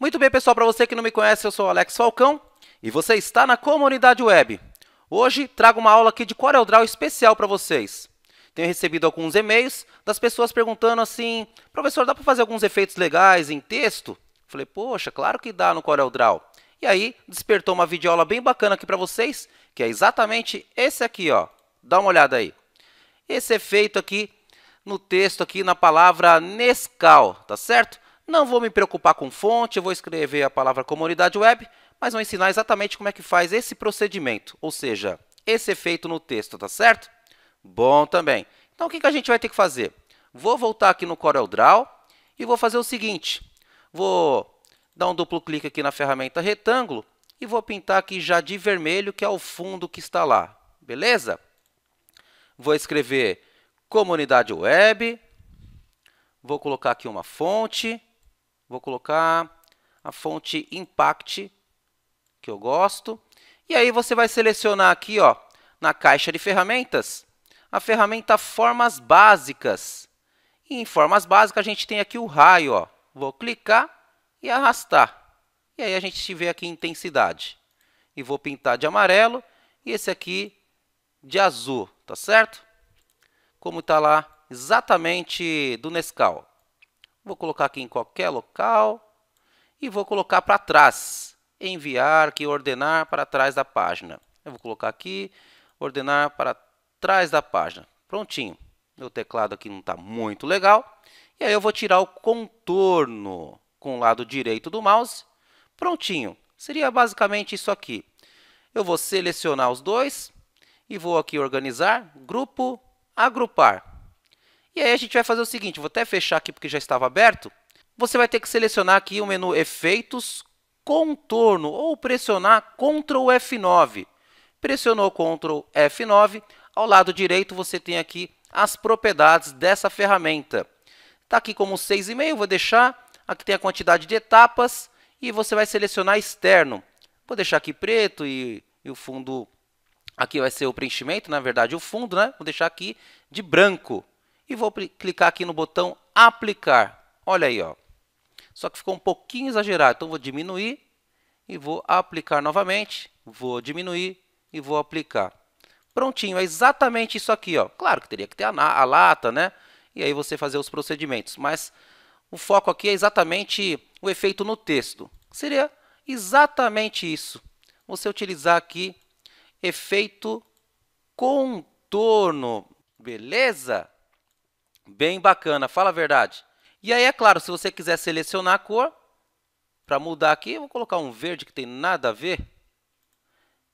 Muito bem, pessoal, para você que não me conhece, eu sou Alex Falcão e você está na comunidade web. Hoje trago uma aula aqui de CorelDRAW é especial para vocês. Tenho recebido alguns e-mails das pessoas perguntando assim: "Professor, dá para fazer alguns efeitos legais em texto?" Falei: "Poxa, claro que dá no CorelDRAW". É e aí despertou uma videoaula bem bacana aqui para vocês, que é exatamente esse aqui, ó. Dá uma olhada aí. Esse efeito aqui no texto aqui na palavra Nescau, tá certo? Não vou me preocupar com fonte, eu vou escrever a palavra comunidade web, mas vou ensinar exatamente como é que faz esse procedimento, ou seja, esse efeito no texto, tá certo? Bom também. Então, o que, que a gente vai ter que fazer? Vou voltar aqui no CorelDRAW e vou fazer o seguinte. Vou dar um duplo clique aqui na ferramenta retângulo e vou pintar aqui já de vermelho, que é o fundo que está lá. Beleza? Vou escrever comunidade web. Vou colocar aqui uma fonte. Vou colocar a fonte Impact, que eu gosto. E aí você vai selecionar aqui, ó, na caixa de ferramentas, a ferramenta Formas Básicas. E em Formas Básicas a gente tem aqui o raio, ó. Vou clicar e arrastar. E aí a gente vê aqui intensidade. E vou pintar de amarelo e esse aqui de azul, tá certo? Como está lá exatamente do Nescau. Vou colocar aqui em qualquer local e vou colocar para trás. Enviar que ordenar para trás da página. Eu vou colocar aqui, ordenar para trás da página. Prontinho. Meu teclado aqui não está muito legal. E aí eu vou tirar o contorno com o lado direito do mouse. Prontinho. Seria basicamente isso aqui. Eu vou selecionar os dois e vou aqui organizar, grupo, agrupar. E aí a gente vai fazer o seguinte, vou até fechar aqui porque já estava aberto. Você vai ter que selecionar aqui o menu Efeitos, Contorno ou pressionar Ctrl F9. Pressionou Ctrl F9, ao lado direito você tem aqui as propriedades dessa ferramenta. Está aqui como 6,5, vou deixar. Aqui tem a quantidade de etapas e você vai selecionar externo. Vou deixar aqui preto e, e o fundo aqui vai ser o preenchimento, na verdade o fundo, né? Vou deixar aqui de branco e vou clicar aqui no botão aplicar. Olha aí, ó. Só que ficou um pouquinho exagerado, então vou diminuir e vou aplicar novamente, vou diminuir e vou aplicar. Prontinho, é exatamente isso aqui, ó. Claro que teria que ter a, a lata, né? E aí você fazer os procedimentos, mas o foco aqui é exatamente o efeito no texto. Seria exatamente isso. Você utilizar aqui efeito contorno, beleza? Bem bacana, fala a verdade. E aí, é claro, se você quiser selecionar a cor, para mudar aqui, eu vou colocar um verde que tem nada a ver.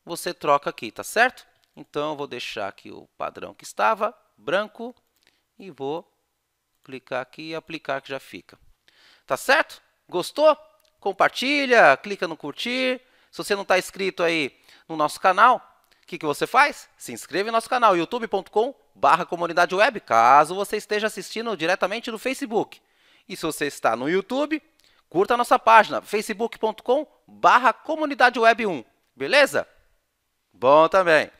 Você troca aqui, tá certo? Então, eu vou deixar aqui o padrão que estava, branco, e vou clicar aqui e aplicar que já fica. Tá certo? Gostou? Compartilha, clica no curtir. Se você não está inscrito aí no nosso canal, o que, que você faz? Se inscreve no nosso canal youtube.com barra comunidade web, caso você esteja assistindo diretamente no Facebook. E se você está no YouTube, curta a nossa página facebook.com barra comunidade web 1, beleza? Bom também!